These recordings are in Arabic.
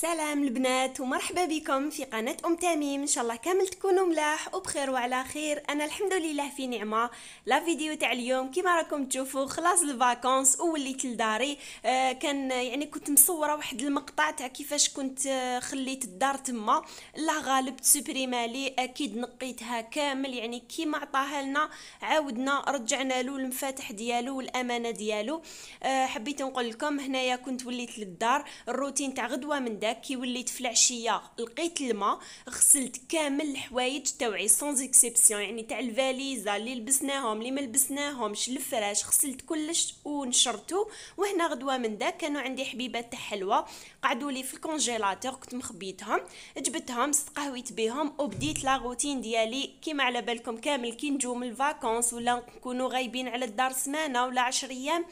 سلام البنات ومرحبا بكم في قناة أم تميم إن شاء الله كامل تكونوا ملاح وبخير وعلى خير أنا الحمد لله في نعمة لا فيديو تاع اليوم كيما راكم تشوفوا خلاص الفاكونس ووليت لداري آه كان يعني كنت مصورة واحد المقطع تاع كيفاش كنت آه خليت الدار تما الله غالب تسوبريما لي أكيد نقيتها كامل يعني كيما عطاها لنا عاودنا رجعنا له المفاتح ديالو والأمانة ديالو آه حبيت نقول لكم هنايا كنت وليت للدار الروتين تاع غدوة من دار هذاك كي وليت في العشيه لقيت الماء غسلت كامل الحوايج توعي سون اكسيبسيون يعني تاع الفاليزا اللي لبسناهم اللي ما لبسناهمش الفراش غسلت كلش ونشرته وهنا غدوه من داك كانوا عندي حبيبات تاع حلوى قعدوا لي في الكونجيلاتور كنت مخبيتهم جبتهم استقهويت بهم وبديت لا روتين ديالي كيما على بالكم كامل كي نجو من الفاكونس ولا نكونوا غايبين على الدار سمانه ولا 10 ايام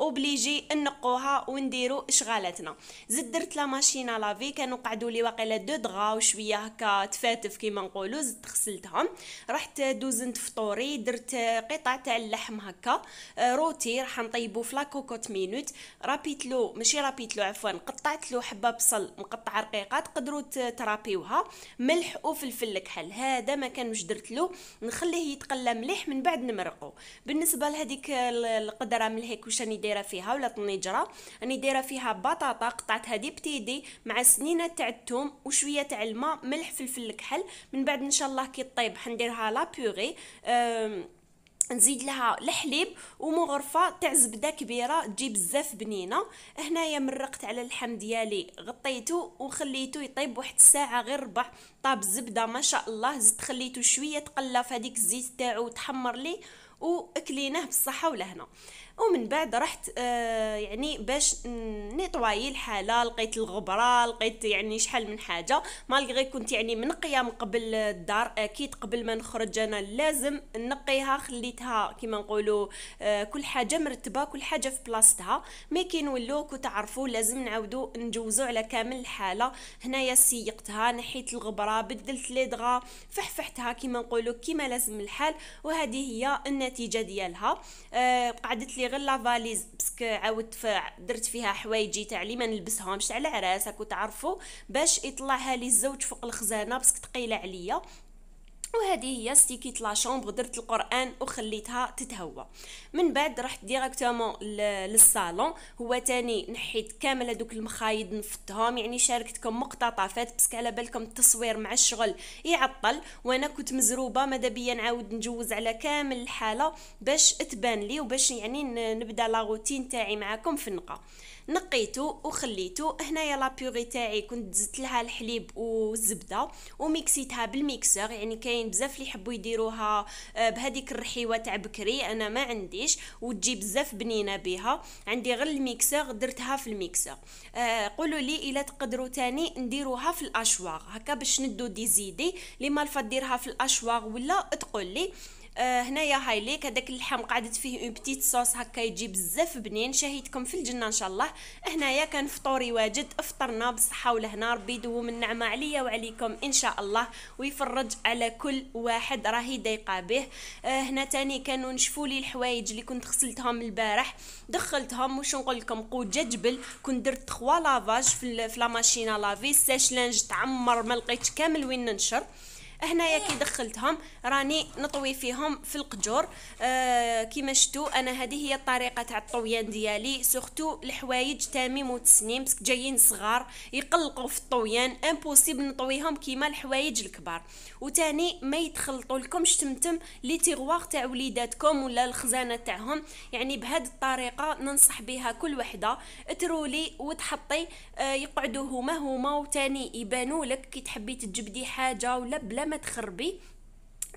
اوبليجي نقوها ونديرو اشغالاتنا زد درت لا ماشينا لافي كانوا قعدوا لي واقيلا دو دغا وشويه هكا تفاتف كيما نقولوا زدت غسلتهم رحت دوزنت فطوري درت قطع تاع اللحم هكا روتي راح نطيبو في لاكوكوت مينوت رابيتلو ماشي رابيتلو عفوا قطعت له حبه بصل مقطعه رقيقه تقدروا ترابيوها ملح وفلفل كحل هذا ما كانوش درت له نخليه يتقلى مليح من بعد نمرقو بالنسبه لهذيك القدره ملهيك واش راني دايره فيها ولا طنجره راني دايره فيها بطاطا قطعتها دي بتيدي مع سنينه تاع الثوم وشويه تاع الماء ملح فلفل الكحل من بعد ان شاء الله كي طيب حنديرها لا بيغي نزيد لها الحليب ومغرفه تاع زبده كبيره تجي بزاف بنينه هنايا مرقت على اللحم ديالي غطيته وخليته يطيب واحد الساعه غير ربع طاب الزبده ما شاء الله زدت خليته شويه تقلى في هذيك الزيت تاعو تحمر لي واكليناه بالصحه والهنا ومن بعد رحت آه، يعني باش نيطواي الحاله لقيت الغبره لقيت يعني شحال من حاجه مالغي كنت يعني منقيه من قبل الدار اكيد قبل ما نخرج انا لازم نقيها خليتها كما نقولوا آه، كل حاجه مرتبه كل حاجه في بلاصتها مي كي نولو كنت تعرفوا لازم نعاودو نجوزو على كامل الحاله هنايا سيقتها نحيت الغبره بدلت لي دغا فحفحتها كما نقولوا كما لازم الحال وهذه هي النتيجه ديالها آه، قعدت لي غير لافاليز باسكو عاودت درت فيها حوايجي تاع لي ما نلبسهمش على عراسك وتعرفوا باش يطلعها لي الزوج فوق الخزانه باسكو ثقيله عليا وهذه هي ستيكيت لا شومبر درت القران وخليتها تتهوى من بعد رحت ديريكتومون للصالون هو تاني نحيت كامل هذوك المخايد نفضتهم يعني شاركتكم مقتطفات بس على بالكم التصوير مع الشغل يعطل وانا كنت مزروبه ماذا بيا نعاود نجوز على كامل الحاله باش تبان لي وباش يعني نبدا لا روتين تاعي معاكم في النقه نقيته وخليته هنايا لا بيغي تاعي كنت دزت لها الحليب والزبده وميكسيتها بالميكسور يعني كاين بزاف اللي يحبوا يديروها آه، بهذيك الرحيوه تاع بكري انا ما عنديش وتجي بزاف بنينه بها عندي غير الميكسور درتها في الميكسور آه قولوا لي الا تقدروا تاني نديروها في الاشواغ هكا باش ندو دي زيدي لي ما ديرها في الاشواغ ولا تقول لي آه، هنايا هايليك هذاك اللحم قعدت فيه اون بتيت صوص هكا يجي بزاف بنين شهيتكم في الجنه ان شاء الله هنايا كان فطوري واجد فطرنا بالصحه ولهنا ربي يدوم النعمه عليا وعليكم ان شاء الله ويفرج على كل واحد راهي ضايقه به آه، هنا تاني كانوا نشفوا لي الحوايج اللي كنت غسلتهم البارح دخلتهم وش نقول لكم قوت جبل كنت درت 3 لافاج في لا ماشينا لافي ساش لانج تعمر ما لقيتش كامل وين ننشر هنايا كي دخلتهم راني نطوي فيهم في القجور آه كيما شفتوا انا هذه هي الطريقه تاع الطويان ديالي سورتو الحوايج تاميم وتسنيم باسكو جايين صغار يقلقوا في الطويان امبوسيبل نطويهم كيما الحوايج الكبار وتاني ما يتخلطوا لكم تمتم لي تيغوار تاع وليداتكم ولا الخزانه تاعهم يعني بهذه الطريقه ننصح بها كل وحده ترولي وتحطي آه يقعدوا هما هما وتاني يبانوا لك كي تحبي تجبدي حاجه ولا بلا ما تخربي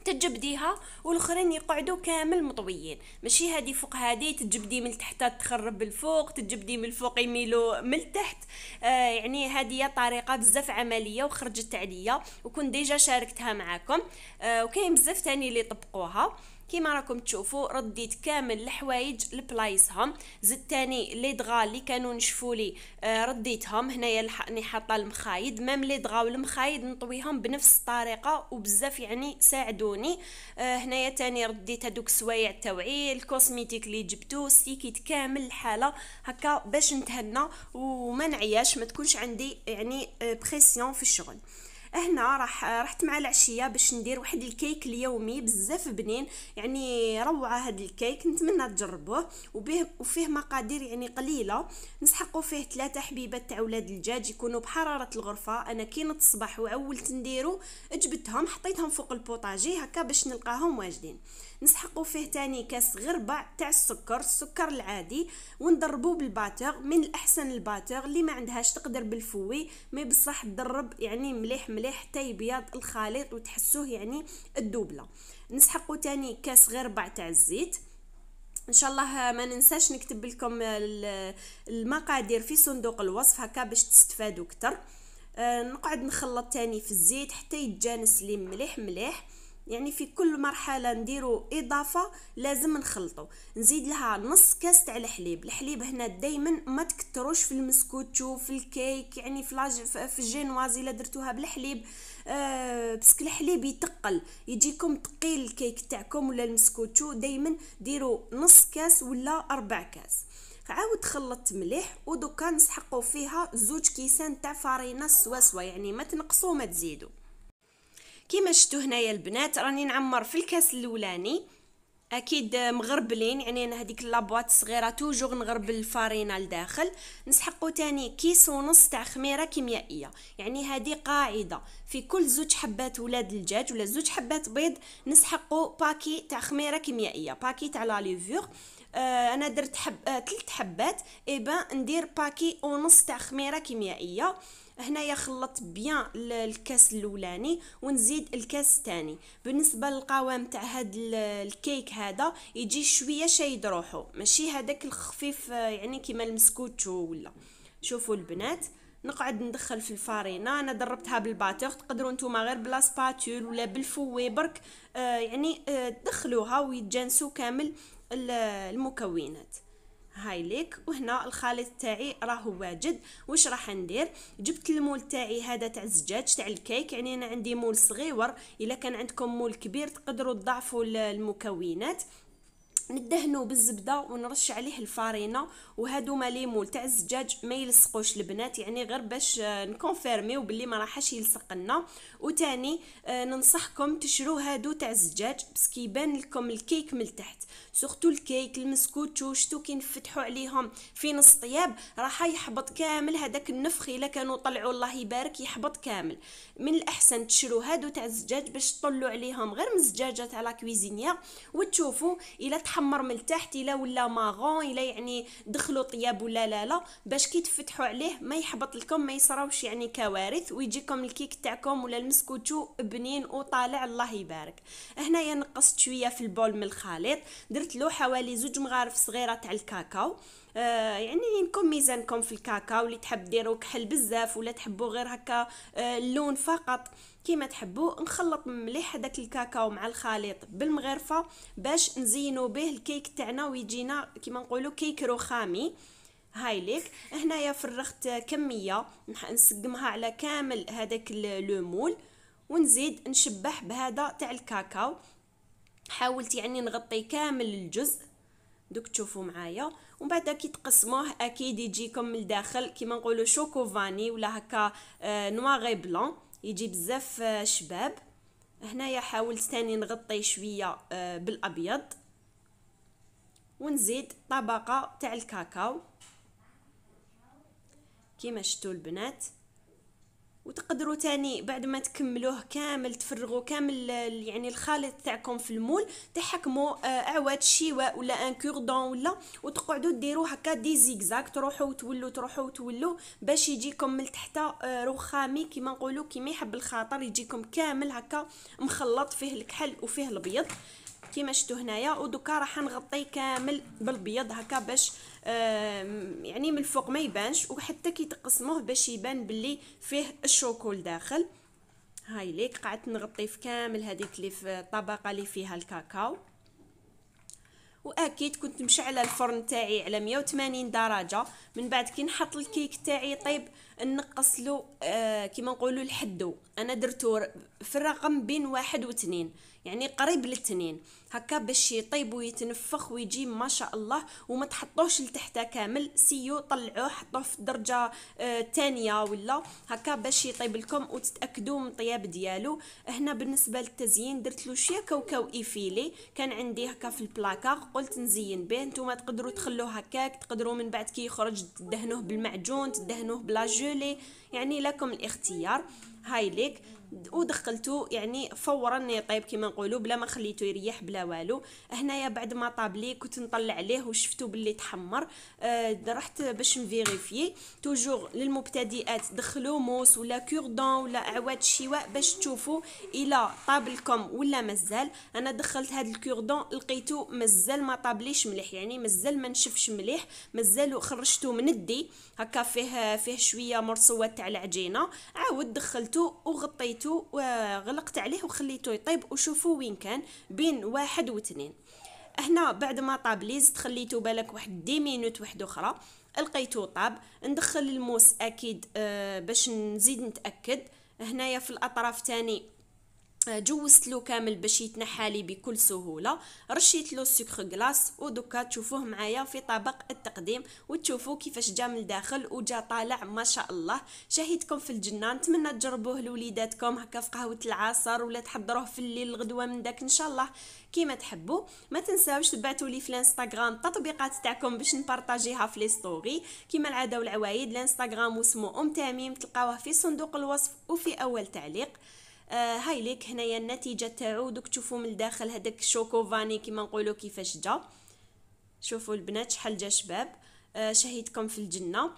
تجبديها والاخرين يقعدوا كامل مطويين ماشي هادي فوق هادي تجبدي من تحت تخرب الفوق تجبدي من الفوق يميلوا من التحت آه يعني هادي طريقه بزاف عمليه وخرجت عليا وكنت ديجا شاركتها معاكم آه وكاين بزاف تاني اللي طبقوها كيما راكم تشوفوا رديت كامل الحوايج لبلايصهم زدت تاني لي دغا اللي كانوا نشفوا لي آه، رديتهم هنايا لحقني يعني حاطه المخايد مام لي دغا والمخايد نطويهم بنفس الطريقه وبزاف يعني ساعدوني آه، هنايا تاني رديت هذوك السوايع تاوعي الكوزميتيك اللي جبتو ستيكيت كامل الحاله هكا باش نتهنى وما نعياش ما تكونش عندي يعني بريسيون آه، في الشغل هنا راح رحت مع العشيه باش ندير واحد الكيك اليومي بزاف بنين يعني روعه هاد الكيك نتمنى تجربوه وبه وفيه مقادير يعني قليله نسحقوا فيه ثلاثه حبيبات تاع ولاد الدجاج يكونوا بحراره الغرفه انا كي نتصبح وعولت نديرو جبتهم حطيتهم فوق البوطاجي هكا باش نلقاهم واجدين نسحقوا فيه تاني كاس غير ربع تاع السكر السكر العادي ونضربوه بالباتر من الاحسن الباتر اللي ما عندهاش تقدر بالفوي مي بصح تضرب يعني مليح مليح حتى يبيض الخليط وتحسوه يعني الدوبله نسحقوا تاني كاس غير ربع تاع الزيت ان شاء الله ما ننساش نكتب لكم المقادير في صندوق الوصف هكا باش تستفادوا اكثر آه، نقعد نخلط تاني في الزيت حتى يتجانس لي مليح مليح يعني في كل مرحله نديرو اضافه لازم نخلطو نزيد لها نص كاس تاع الحليب الحليب هنا دائما ما تكتروش في المسكوتشو في الكيك يعني في لاج في الجينواز الا درتوها بالحليب آه بسك الحليب يتقل يجيكم تقيل الكيك تاعكم ولا المسكوتشو دائما ديروا نص كاس ولا اربع كاس عاود خلطت مليح ودوكا نسحقوا فيها زوج كيسان تاع فرينه سوا سوا يعني ما تنقصوا ما تزيدوا كيما شفتوا هنايا البنات راني نعمر في الكاس الاولاني اكيد مغربلين يعني انا هذيك لابواط صغيره توجور نغربل الفارينه لداخل نسحقو تاني كيس ونص تاع خميره كيميائيه يعني هذه قاعده في كل زوج حبات ولاد الدجاج ولا زوج حبات بيض نسحقو باكي تاع خميره كيميائيه باكي تاع لا ليفور آه، انا درت حب آه ثلاث حبات اي ندير باكي ونص تاع خميره كيميائيه هنايا خلطت بيان الكاس الاولاني ونزيد الكاس الثاني بالنسبه للقوام تاع هاد الكيك هذا يجي شويه شايد روحو ماشي هذاك الخفيف آه، يعني كيما المسكوت ولا شوفوا البنات نقعد ندخل في الفارينه انا دربتها بالباتور تقدروا نتوما غير بلا سباتول ولا بالفوي برك آه يعني آه تدخلوها ويتجانسوا كامل المكونات هاي ليك وهنا الخليط تاعي راهو واجد واش راح ندير جبت المول تاعي هذا تاع الزجاج تاع الكيك يعني انا عندي مول صغيور الا كان عندكم مول كبير تقدروا تضعفوا المكونات ندهنو بالزبده ونرش عليه الفارينه وهادو ماليمول تاع الزجاج ما يلصقوش البنات يعني غير باش آه، نكونفيرميو بلي ما راحش يلصق لنا وتاني آه، ننصحكم تشرو هادو تاع الزجاج بس كيبان لكم الكيك من تحت سورتو الكيك المسكوتو شتو كي نفتحو عليهم في نص طياب راح يحبط كامل هذاك النفخ الا كانوا طلعوا الله يبارك يحبط كامل من الاحسن تشرو هادو تاع الزجاج باش تطلوا عليهم غير من الزجاجه تاع لا كويزينيير وتشوفوا الا تحمر من التحت الا ولا ماغون الا يعني دخلوا طياب ولا لا لا باش كي تفتحوا عليه ما يحبط لكم ما يصراوش يعني كوارث ويجيكم الكيك تاعكم ولا المسكوتو بنين وطالع الله يبارك هنايا نقصت شويه في البول من الخليط درت له حوالي زوج مغارف صغيره تاع الكاكاو آه، يعني ينكم ميزانكم في الكاكاو اللي تحب ديرو كحل بزاف ولا تحبو غير هكا آه، اللون فقط كيما تحبو نخلط مليح هذاك الكاكاو مع الخليط بالمغرفه باش نزينو به الكيك تاعنا ويجينا كيما نقولو كيك رخامي هاي ليك هنايا فرغت كميه نسقمها على كامل هذاك لو مول ونزيد نشبح بهذا تاع الكاكاو حاولت يعني نغطي كامل الجزء دوك تشوفوا معايا ومن بعد كي تقسموه اكيد يجيكم من الداخل كيما نقولوا شوكو فاني ولا هكا آه، نواغي بلون يجي بزاف آه، شباب هنايا حاولت ثاني نغطي شويه آه، بالابيض ونزيد طبقه تاع الكاكاو كيما شفتوا البنات وتقدروا تاني بعد ما تكملوه كامل تفرغوا كامل يعني الخليط تاعكم في المول تحكموا آه، اعواد شيواء ولا ان كوردون ولا وتقعدوا ديروا هكا دي زيكزاك تروحوا وتولوا تروحوا وتولوا باش يجيكم من تحت آه، رخامي كيما نقولوا كيما يحب الخاطر يجيكم كامل هكا مخلط فيه الكحل وفيه الابيض كيما شفتوا هنايا ودوكا راح نغطيه كامل بالبيض هكا باش يعني من الفوق ما يبانش وحتى كي تقسموه باش يبان باللي فيه الشوكول داخل هاي ليك قعدت نغطي في كامل هذيك اللي في الطبقه اللي فيها الكاكاو واكيد كنت مشعله الفرن تاعي على 180 درجه من بعد كي نحط الكيك تاعي طيب نقص له آه كيما نقولوا لحدو انا درتو في الرقم بين واحد واثنين يعني قريب للتنين هكا باش يطيب ويتنفخ ويجي ما شاء الله وما تحطوش لتحت كامل سيو طلعوه حطوه في الدرجه آه، تانية ولا هكا باش يطيب لكم وتتاكدوا من طياب ديالو هنا بالنسبه للتزيين درت له شويه كاوكاو ايفيلي كان عندي هكا في البلاكار قلت نزين به نتوما تقدروا تخلوه هكاك تقدروا من بعد كي يخرج تدهنوه بالمعجون تدهنوه بلا جولي يعني لكم الاختيار هاي ليك ودخلته يعني فورا يطيب كما نقولوا بلا ما خليته يريح بلا والو هنايا بعد ما طاب لي كنت نطلع عليه وشفتو باللي تحمر آه رحت باش نفيريفي توجور للمبتدئات دخلوا موس ولا كوردون ولا اعواد الشواء باش تشوفوا الى طاب لكم ولا مازال انا دخلت هذا الكوردون لقيتو مازال ما طابليش مليح يعني مازال ما نشفش مليح مازال خرجتو من الدي هكا فيه فيه شويه مرصوات تاع العجينه عاود دخلته وغطيته آه، وغلقت عليه وخليته يطيب وشوفوا وين كان بين واحد واحد واثنين هنا بعد ما طاب ليزت خليته بالك واحد دي مينوت واحد اخرى لقيتو طاب ندخل الموس اكيد آه باش نزيد نتاكد هنايا في الاطراف تاني جوزت له كامل باش يتنحى لي بكل سهوله رشيت له السكر غلاس ودوكا تشوفوه معايا في طبق التقديم وتشوفوا كيفاش جا من الداخل وجا طالع ما شاء الله شهيتكم في الجنه نتمنى تجربوه لوليداتكم هكا في قهوه العصر ولا تحضروه في الليل الغدوه من داك ان شاء الله كيما تحبوا ما تنساوش تبعتوا لي في الانستغرام التطبيقات تاعكم باش نبارطاجيها في لي ستوري كيما العاده والعوايد الانستغرام وسمو ام تميم تلقاوه في صندوق الوصف وفي اول تعليق آه، هاي ليك هنايا النتيجه تاعو دوك تشوفوا من الداخل هذاك الشوكو فاني كيما نقولوا كيفاش جا شوفوا البنات شحال جا شباب آه، شهيتكم في الجنه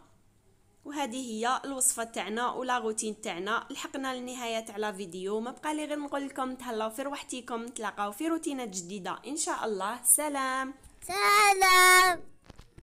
وهذه هي الوصفه تاعنا ولا روتين تاعنا لحقنا لنهايه تاع لا فيديو ما بقى لي غير نقول لكم تهلاو في روحتيكم نتلاقاو في روتينات جديده ان شاء الله سلام سلام